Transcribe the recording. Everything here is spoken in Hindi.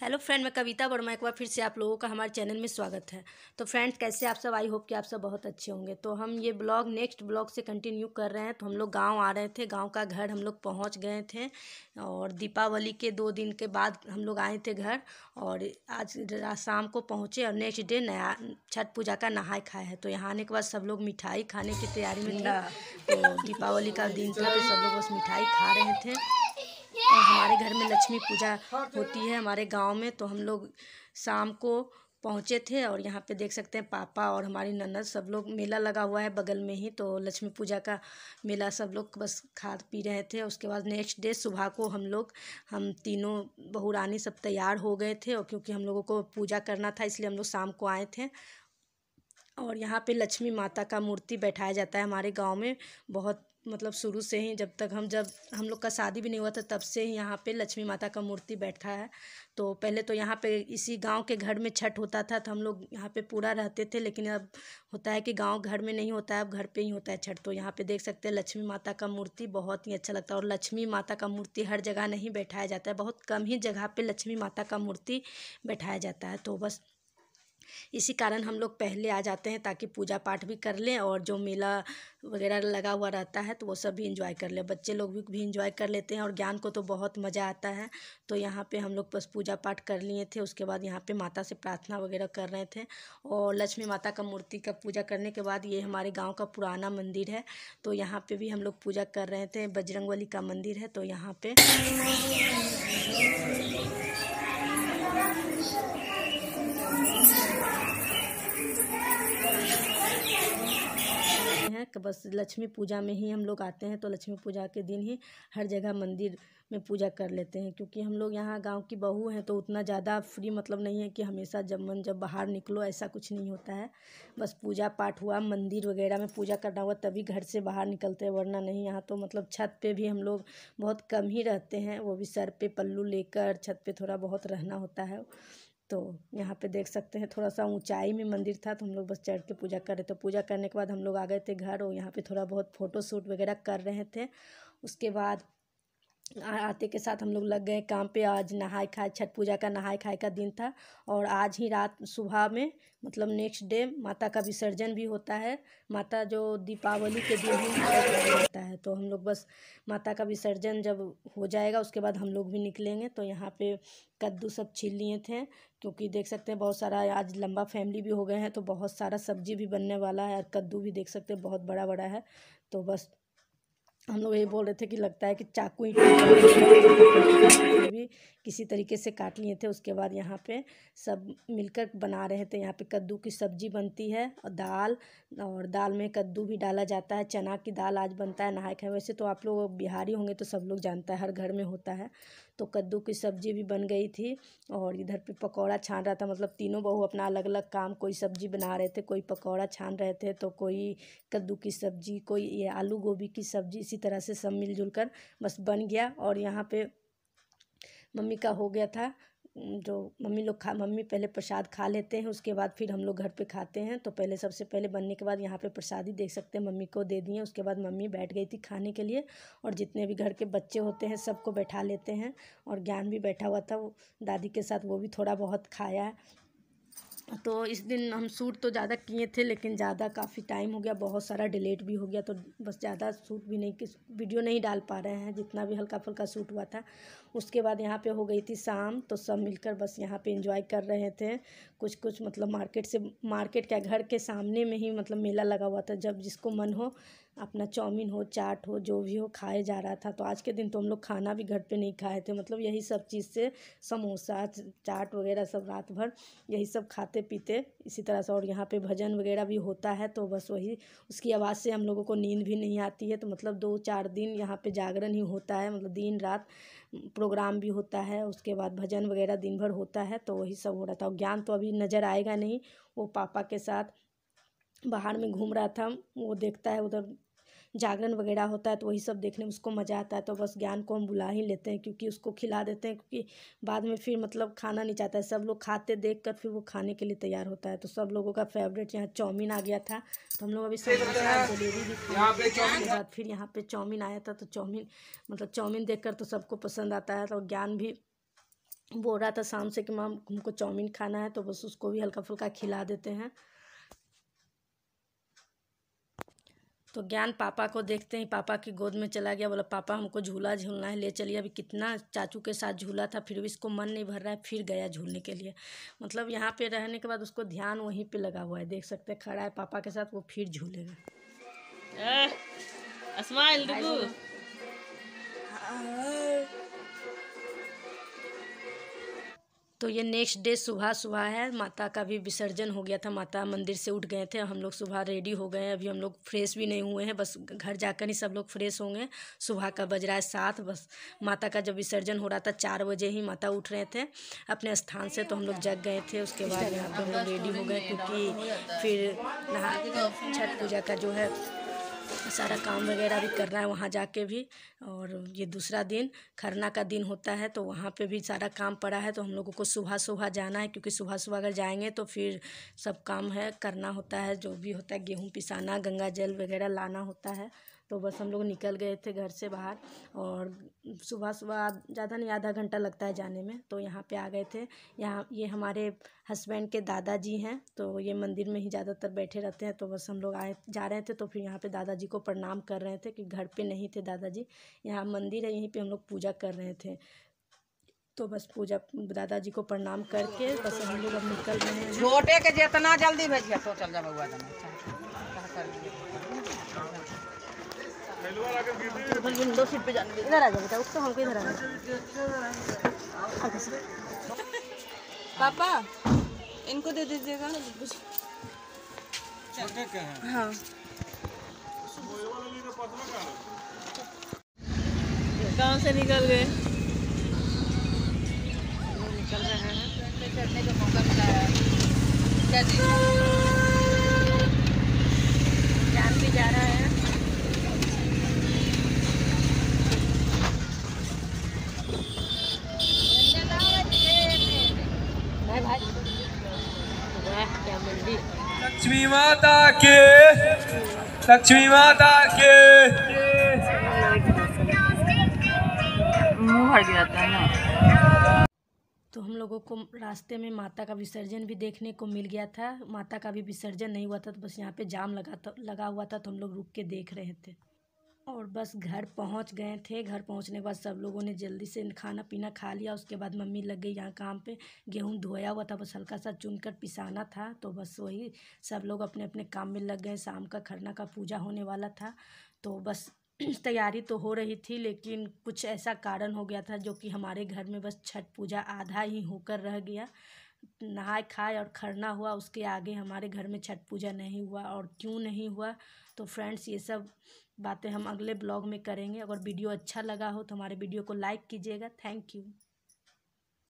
हेलो फ्रेंड मैं कविता वर्मा एक बार फिर से आप लोगों का हमारे चैनल में स्वागत है तो फ्रेंड्स कैसे आप सब आई होप कि आप सब बहुत अच्छे होंगे तो हम ये ब्लॉग नेक्स्ट ब्लॉग से कंटिन्यू कर रहे हैं तो हम लोग गांव आ रहे थे गांव का घर हम लोग पहुंच गए थे और दीपावली के दो दिन के बाद हम लोग आए थे घर और आज शाम को पहुँचे और नेक्स्ट डे नया छठ पूजा का नहाए खाए है तो यहाँ आने के बाद सब लोग मिठाई खाने की तैयारी में तो दीपावली का दिन था तो सब लोग बस मिठाई खा रहे थे और हमारे घर में लक्ष्मी पूजा होती है हमारे गाँव में तो हम लोग शाम को पहुँचे थे और यहाँ पे देख सकते हैं पापा और हमारी ननद सब लोग मेला लगा हुआ है बगल में ही तो लक्ष्मी पूजा का मेला सब लोग बस खा पी रहे थे उसके बाद नेक्स्ट डे सुबह को हम लोग हम तीनों बहुरानी सब तैयार हो गए थे और क्योंकि हम लोगों को पूजा करना था इसलिए हम लोग शाम को आए थे और यहाँ पे लक्ष्मी माता का मूर्ति बैठाया जाता है हमारे गांव में बहुत मतलब शुरू से ही जब तक हम जब हम लोग का शादी भी नहीं हुआ था तब से ही यहाँ पे लक्ष्मी माता का मूर्ति बैठा है तो पहले तो यहाँ पे इसी गांव के घर में छठ होता था तो हम लोग यहाँ पे पूरा रहते थे लेकिन अब होता है कि गांव घर में नहीं होता है अब घर पे ही होता है छठ तो यहाँ पे देख सकते हैं लक्ष्मी माता का मूर्ति बहुत ही अच्छा लगता है और लक्ष्मी माता का मूर्ति हर जगह नहीं बैठाया जाता है बहुत कम ही जगह पर लक्ष्मी माता का मूर्ति बैठाया जाता है तो बस इसी कारण हम लोग पहले आ जाते हैं ताकि पूजा पाठ भी कर लें और जो मेला वगैरह लगा हुआ रहता है तो वो सब भी इंजॉय कर लें बच्चे लोग भी भी इंजॉय कर लेते हैं और ज्ञान को तो बहुत मज़ा आता है तो यहाँ पे हम लोग बस पूजा पाठ कर लिए थे उसके बाद यहाँ पे माता से प्रार्थना वगैरह कर रहे थे और लक्ष्मी माता का मूर्ति का पूजा करने के बाद ये हमारे गाँव का पुराना मंदिर है तो यहाँ पर भी हम लोग पूजा कर रहे थे बजरंग का मंदिर है तो यहाँ पर कि बस लक्ष्मी पूजा में ही हम लोग आते हैं तो लक्ष्मी पूजा के दिन ही हर जगह मंदिर में पूजा कर लेते हैं क्योंकि हम लोग यहाँ गाँव की बहू हैं तो उतना ज़्यादा फ्री मतलब नहीं है कि हमेशा जब मन जब बाहर निकलो ऐसा कुछ नहीं होता है बस पूजा पाठ हुआ मंदिर वगैरह में पूजा करना हुआ तभी घर से बाहर निकलते हैं वरना नहीं यहाँ तो मतलब छत पे भी हम लोग बहुत कम ही रहते हैं वो भी सर पे पल्लू लेकर छत पे थोड़ा बहुत रहना होता है तो यहाँ पे देख सकते हैं थोड़ा सा ऊंचाई में मंदिर था तो हम लोग बस चढ़ के पूजा कर रहे थे तो पूजा करने के बाद हम लोग आ गए थे घर और यहाँ पे थोड़ा बहुत फ़ोटो शूट वगैरह कर रहे थे उसके बाद आते के साथ हम लोग लग गए काम पे आज नहाए खाए छठ पूजा का नहाए खाए का दिन था और आज ही रात सुबह में मतलब नेक्स्ट डे माता का विसर्जन भी होता है माता जो दीपावली के दिन ही होता है तो हम लोग बस माता का विसर्जन जब हो जाएगा उसके बाद हम लोग भी निकलेंगे तो यहाँ पे कद्दू सब छील लिए थे क्योंकि देख सकते हैं बहुत सारा आज लंबा फैमिली भी हो गए हैं तो बहुत सारा सब्जी भी बनने वाला है और कद्दू भी देख सकते हैं बहुत बड़ा बड़ा है तो बस हम लोग यही बोल रहे थे कि लगता है कि चाकू भी किसी तरीके से काट लिए थे उसके बाद यहाँ पे सब मिलकर बना रहे थे यहाँ पे कद्दू की सब्जी बनती है और दाल और दाल में कद्दू भी डाला जाता है चना की दाल आज बनता है नहाए खाए वैसे तो आप लोग बिहारी होंगे तो सब लोग जानता है हर घर में होता है तो कद्दू की सब्ज़ी भी बन गई थी और इधर पे पकौड़ा छान रहा था मतलब तीनों बहू अपना अलग अलग काम कोई सब्ज़ी बना रहे थे कोई पकौड़ा छान रहे थे तो कोई कद्दू की सब्ज़ी कोई ये आलू गोभी की सब्ज़ी इसी तरह से सब मिलजुल कर बस बन गया और यहाँ पर मम्मी का हो गया था जो मम्मी लोग खा मम्मी पहले प्रसाद खा लेते हैं उसके बाद फिर हम लोग घर पे खाते हैं तो पहले सबसे पहले बनने के बाद यहाँ पे प्रसाद ही देख सकते हैं मम्मी को दे दिए उसके बाद मम्मी बैठ गई थी खाने के लिए और जितने भी घर के बच्चे होते हैं सबको बैठा लेते हैं और ज्ञान भी बैठा हुआ था वो दादी के साथ वो भी थोड़ा बहुत खाया है तो इस दिन हम सूट तो ज़्यादा किए थे लेकिन ज़्यादा काफ़ी टाइम हो गया बहुत सारा डिलेट भी हो गया तो बस ज़्यादा सूट भी नहीं किस वीडियो नहीं डाल पा रहे हैं जितना भी हल्का फुल्का सूट हुआ था उसके बाद यहाँ पे हो गई थी शाम तो सब मिलकर बस यहाँ पे एंजॉय कर रहे थे कुछ कुछ मतलब मार्केट से मार्केट क्या घर के सामने में ही मतलब मेला लगा हुआ था जब जिसको मन हो अपना चाउमीन हो चाट हो जो भी हो खाए जा रहा था तो आज के दिन तो हम लोग खाना भी घर पे नहीं खाए थे मतलब यही सब चीज़ से समोसा चाट वगैरह सब रात भर यही सब खाते पीते इसी तरह से और यहाँ पे भजन वगैरह भी होता है तो बस वही उसकी आवाज़ से हम लोगों को नींद भी नहीं आती है तो मतलब दो चार दिन यहाँ पे जागरण ही होता है मतलब दिन रात प्रोग्राम भी होता है उसके बाद भजन वगैरह दिन भर होता है तो वही सब हो रहा था ज्ञान तो अभी नज़र आएगा नहीं वो पापा के साथ बाहर में घूम रहा था वो देखता है उधर जागरण वगैरह होता है तो वही सब देखने में उसको मज़ा आता है तो बस ज्ञान को हम बुला ही लेते हैं क्योंकि उसको खिला देते हैं क्योंकि बाद में फिर मतलब खाना नहीं चाहता है सब लोग खाते देख कर फिर वो खाने के लिए तैयार होता है तो सब लोगों का फेवरेट यहाँ चाउमीन आ गया था तो हम लोग अभी जलेबी भी खाते उसके बाद फिर यहाँ पर चाउमीन आया था तो चाउमीन मतलब चाउमीन देख तो सबको पसंद आता है तो ज्ञान भी बोल रहा था शाम से कि माम हमको चाउमीन खाना है तो बस उसको भी हल्का फुल्का खिला देते हैं तो ज्ञान पापा को देखते ही पापा की गोद में चला गया बोला पापा हमको झूला झूलना है ले चलिए अभी कितना चाचू के साथ झूला था फिर भी इसको मन नहीं भर रहा है फिर गया झूलने के लिए मतलब यहाँ पे रहने के बाद उसको ध्यान वहीं पे लगा हुआ है देख सकते हैं खड़ा है पापा के साथ वो फिर झूलेगा स्माइल तो ये नेक्स्ट डे सुबह सुबह है माता का भी विसर्जन हो गया था माता मंदिर से उठ गए थे हम लोग सुबह रेडी हो गए हैं अभी हम लोग फ्रेश भी नहीं हुए हैं बस घर जाकर ही सब लोग फ्रेश होंगे सुबह का बज रहा है साथ बस माता का जब विसर्जन हो रहा था चार बजे ही माता उठ रहे थे अपने स्थान से तो हम लोग जग गए थे उसके बाद यहाँ पर हम लोग रेडी हो गए क्योंकि फिर नहा छठ पूजा का जो है सारा काम वगैरह भी करना है वहाँ जाके भी और ये दूसरा दिन खरना का दिन होता है तो वहाँ पे भी सारा काम पड़ा है तो हम लोगों को सुबह सुबह जाना है क्योंकि सुबह सुबह अगर जाएंगे तो फिर सब काम है करना होता है जो भी होता है गेहूँ पिसाना गंगा जल वगैरह लाना होता है तो बस हम लोग निकल गए थे घर से बाहर और सुबह सुबह ज़्यादा नहीं आधा घंटा लगता है जाने में तो यहाँ पे आ गए थे यहाँ ये हमारे हस्बैंड के दादाजी हैं तो ये मंदिर में ही ज़्यादातर बैठे रहते हैं तो बस हम लोग आए जा रहे थे तो फिर यहाँ पे दादाजी को प्रणाम कर रहे थे कि घर पे नहीं थे दादाजी यहाँ मंदिर है यहीं पर हम लोग पूजा कर रहे थे तो बस पूजा दादाजी को प्रणाम करके बस हम लोग अब निकल रहे हैं छोटे के जितना जल्दी भेजिए तो चल जाओ सीट पे जाने इधर आ जाओ उसको हमको इधर आ जाओ पापा इनको दे दीजिएगा हाँ गांव से निकल गए निकल रहे हैं चढ़ने का मौका मिला है जान भी जा रहा है लक्ष्मी माता के लक्ष्मी माता के मुंह भर जाता है ना तो हम लोगों को रास्ते में माता का विसर्जन भी देखने को मिल गया था माता का भी विसर्जन नहीं हुआ था तो बस यहाँ पे जाम लगा था लगा हुआ था तो हम लोग रुक के देख रहे थे और बस घर पहुँच गए थे घर पहुँचने के बाद सब लोगों ने जल्दी से खाना पीना खा लिया उसके बाद मम्मी लग गई यहाँ काम पे गेहूँ धोया हुआ था बस हल्का सा चुनकर पिसाना था तो बस वही सब लोग अपने अपने काम में लग गए शाम का खरना का पूजा होने वाला था तो बस तैयारी तो हो रही थी लेकिन कुछ ऐसा कारण हो गया था जो कि हमारे घर में बस छठ पूजा आधा ही होकर रह गया नहाए खाए और खरना हुआ उसके आगे हमारे घर में छठ पूजा नहीं हुआ और क्यों नहीं हुआ तो फ्रेंड्स ये सब बातें हम अगले ब्लॉग में करेंगे अगर वीडियो अच्छा लगा हो तो हमारे वीडियो को लाइक कीजिएगा थैंक यू